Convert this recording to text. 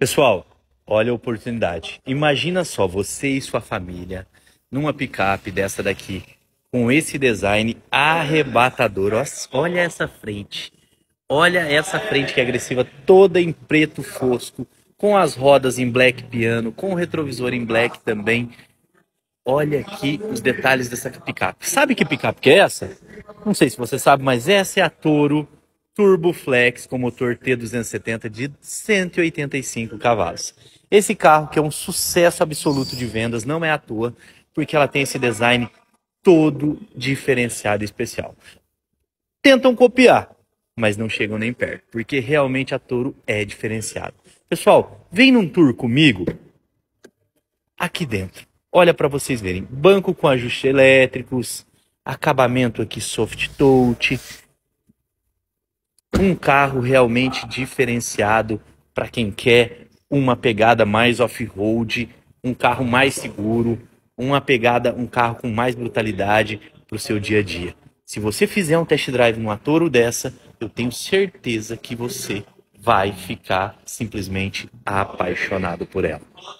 Pessoal, olha a oportunidade. Imagina só você e sua família numa picape dessa daqui, com esse design arrebatador. Olha essa frente. Olha essa frente que é agressiva, toda em preto fosco, com as rodas em black piano, com o retrovisor em black também. Olha aqui os detalhes dessa picape. Sabe que picape que é essa? Não sei se você sabe, mas essa é a Toro Turbo Flex com motor T270 de 185 cavalos. Esse carro que é um sucesso absoluto de vendas, não é à toa, porque ela tem esse design todo diferenciado e especial. Tentam copiar, mas não chegam nem perto, porque realmente a Toro é diferenciada. Pessoal, vem num tour comigo aqui dentro. Olha para vocês verem, banco com ajustes elétricos, acabamento aqui soft touch, um carro realmente diferenciado para quem quer uma pegada mais off-road, um carro mais seguro, uma pegada, um carro com mais brutalidade para o seu dia a dia. Se você fizer um test drive numa Toro dessa, eu tenho certeza que você vai ficar simplesmente apaixonado por ela.